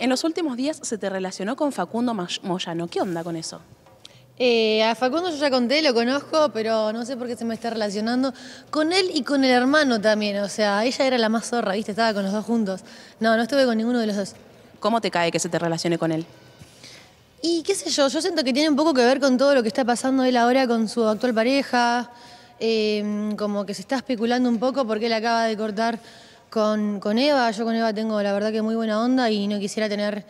En los últimos días se te relacionó con Facundo Moyano. ¿Qué onda con eso? Eh, a Facundo yo ya conté, lo conozco, pero no sé por qué se me está relacionando con él y con el hermano también. O sea, ella era la más zorra, ¿viste? Estaba con los dos juntos. No, no estuve con ninguno de los dos. ¿Cómo te cae que se te relacione con él? Y qué sé yo, yo siento que tiene un poco que ver con todo lo que está pasando él ahora con su actual pareja. Eh, como que se está especulando un poco por qué él acaba de cortar con, Eva, yo con Eva tengo la verdad que muy buena onda y no quisiera tener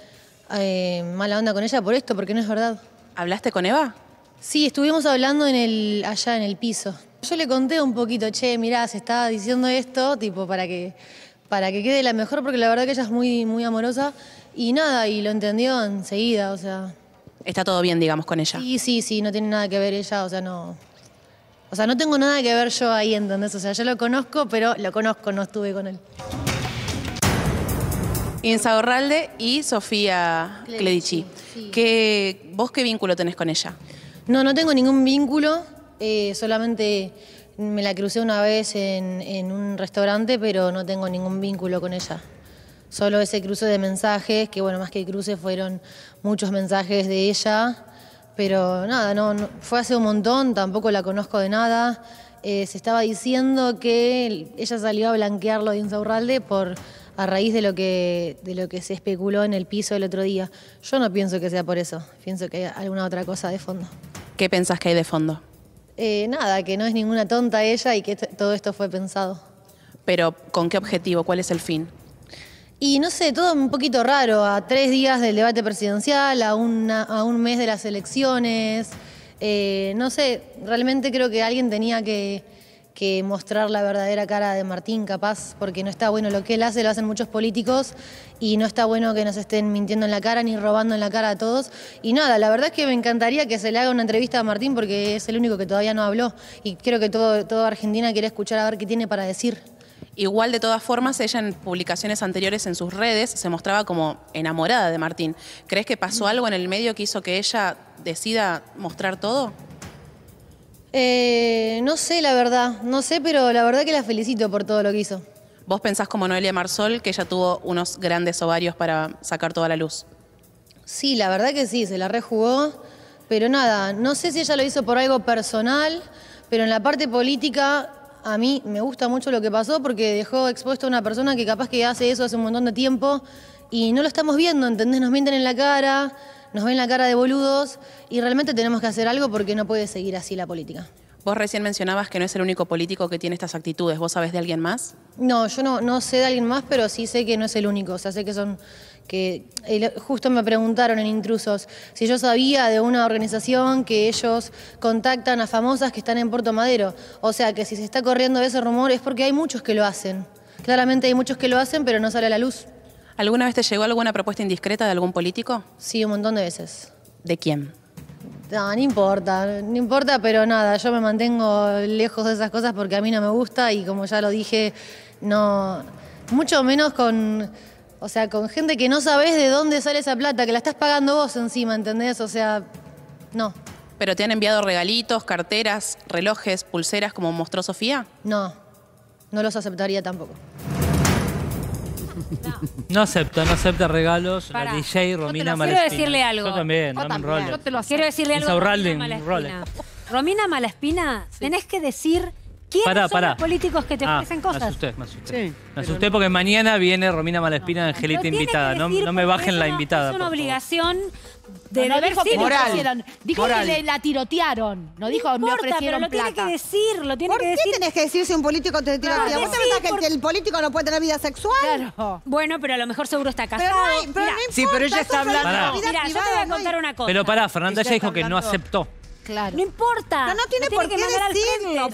eh, mala onda con ella por esto, porque no es verdad. ¿Hablaste con Eva? Sí, estuvimos hablando en el, allá en el piso. Yo le conté un poquito, che, mirá, se estaba diciendo esto, tipo, para que, para que quede la mejor, porque la verdad que ella es muy, muy amorosa. Y nada, y lo entendió enseguida, o sea. Está todo bien, digamos, con ella. Sí, sí, sí, no tiene nada que ver ella, o sea, no. O sea, no tengo nada que ver yo ahí, ¿entendés? O sea, yo lo conozco, pero lo conozco, no estuve con él. Insaurralde y Sofía Cledici. ¿Vos qué vínculo tenés con ella? No, no tengo ningún vínculo, eh, solamente me la crucé una vez en, en, un restaurante, pero no tengo ningún vínculo con ella. Solo ese cruce de mensajes, que bueno, más que cruce fueron muchos mensajes de ella pero nada, no, fue hace un montón, tampoco la conozco de nada. Eh, se estaba diciendo que ella salió a blanquearlo de Insaurralde por a raíz de lo que de lo que se especuló en el piso el otro día. Yo no pienso que sea por eso, pienso que hay alguna otra cosa de fondo. ¿Qué pensás que hay de fondo? Eh, nada, que no es ninguna tonta ella y que todo esto fue pensado. Pero ¿con qué objetivo? ¿Cuál es el fin? Y no sé, todo un poquito raro, a tres días del debate presidencial, a, a un mes de las elecciones. Eh, no sé, realmente creo que alguien tenía que, que, mostrar la verdadera cara de Martín, capaz, porque no está bueno lo que él hace, lo hacen muchos políticos, y no está bueno que nos estén mintiendo en la cara ni robando en la cara a todos. Y nada, la verdad es que me encantaría que se le haga una entrevista a Martín, porque es el único que todavía no habló, y creo que todo, toda Argentina quiere escuchar a ver qué tiene para decir. Igual de todas formas, ella en publicaciones anteriores en sus redes se mostraba como enamorada de Martín. ¿Crees que pasó algo en el medio que hizo que ella decida mostrar todo? Eh, no sé, la verdad. No sé, pero la verdad que la felicito por todo lo que hizo. ¿Vos pensás como Noelia Marsol que ella tuvo unos grandes ovarios para sacar toda la luz? Sí, la verdad que sí, se la rejugó. Pero nada, no sé si ella lo hizo por algo personal, pero en la parte política a mí me gusta mucho lo que pasó porque dejó expuesta a una persona que capaz que hace eso hace un montón de tiempo y no lo estamos viendo, ¿entendés? Nos mienten en la cara, nos ven la cara de boludos y realmente tenemos que hacer algo porque no puede seguir así la política. Vos recién mencionabas que no es el único político que tiene estas actitudes. ¿Vos sabés de alguien más? No, yo no, no sé de alguien más, pero sí sé que no es el único. O sea, sé que son. que Justo me preguntaron en intrusos si yo sabía de una organización que ellos contactan a famosas que están en Puerto Madero. O sea, que si se está corriendo ese rumor es porque hay muchos que lo hacen. Claramente hay muchos que lo hacen, pero no sale a la luz. ¿Alguna vez te llegó alguna propuesta indiscreta de algún político? Sí, un montón de veces. ¿De quién? No, no importa, no importa, pero nada, yo me mantengo lejos de esas cosas porque a mí no me gusta y como ya lo dije, no, mucho menos con, o sea, con gente que no sabes de dónde sale esa plata, que la estás pagando vos encima, ¿entendés? O sea, no. ¿Pero te han enviado regalitos, carteras, relojes, pulseras como mostró Sofía? No, no los aceptaría tampoco. No acepta, no acepta regalos. a La DJ Romina Malespina. Quiero decirle algo. Yo también, no me Yo te lo Quiero decirle algo. a Romina Malespina. Romina Malespina, tenés que decir ¿Quiénes pará, son los políticos que te ah, ofrecen cosas? Me asusté, me asusté. me asusté porque mañana viene Romina Malespina, Angelita invitada. No, no, me bajen la invitada. Es una obligación de deber lo moral. Dijo que le, la tirotearon. No dijo, importa, me ofrecieron pero plata. tiene que decir, lo tiene que decir. ¿Por qué tenés que decir si un político te tirotea? ¿Vos te pensás que el político no puede tener vida sexual? Bueno, pero a lo mejor seguro está casado. sí, pero ella está hablando. Mira, yo te voy a contar una cosa. Pero pará, Fernanda ya dijo que no aceptó. Claro. No importa. No, tiene por qué decirlo.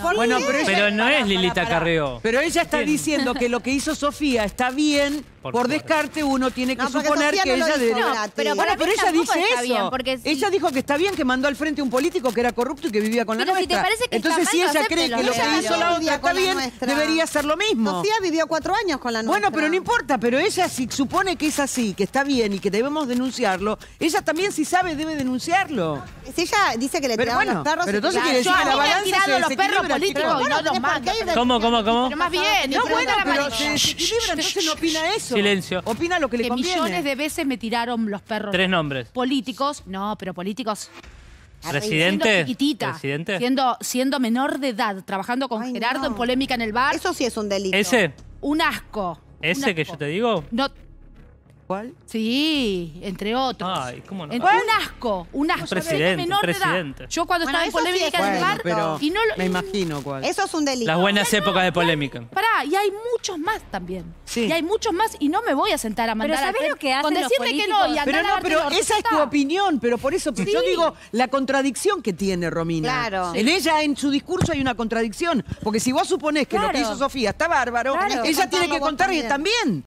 pero, no es Lilita Carreo. Pero ella está diciendo que lo que hizo Sofía está bien por, descarte uno tiene que suponer que no ella... debería... No, pero, bueno, pero ella dice eso. Ella dijo que está bien que mandó al frente un político que era corrupto y que vivía con la si nuestra. Entonces si ella cree que lo que hizo la otra está bien, debería ser lo mismo. Sofía vivió cuatro años con la nuestra. Bueno, pero no importa, pero ella si supone que es así, que está bien y que debemos denunciarlo, ella también si sabe debe denunciarlo. Si ella dice que le tiraron bueno, los perros... Pero entonces quiere decir que la balanza se los perros políticos no los ¿Cómo, cómo, cómo? Pero más bien. No, bueno, pero se desequilibra, entonces no opina eso. Silencio. Opina lo que, le millones de veces me tiraron los perros. Tres nombres. Políticos. No, pero políticos. Presidente. Siendo Siendo, menor de edad, trabajando con Gerardo en polémica en el bar. Eso sí es un delito. Ese. Un asco. ¿Ese que yo te digo? No, ¿Cuál? Sí, entre otros. Ay, ¿cómo no? Ah. Un asco, un asco. Presidente, menor presidente. edad. Yo cuando estaba en polémica del en y no me imagino cuál. Eso es un delito. Las buenas épocas de polémica. Pará, y hay muchos más también. Sí. Y hay muchos más y no me voy a sentar a mandar pero ¿sabés lo que hacen con decirle los que no y Pero no, pero esa es tu opinión, pero por eso pues, yo digo la contradicción que tiene Romina. Claro. En ella en su discurso hay una contradicción, porque si vos suponés que lo que hizo Sofía está bárbaro, ella tiene que contar también.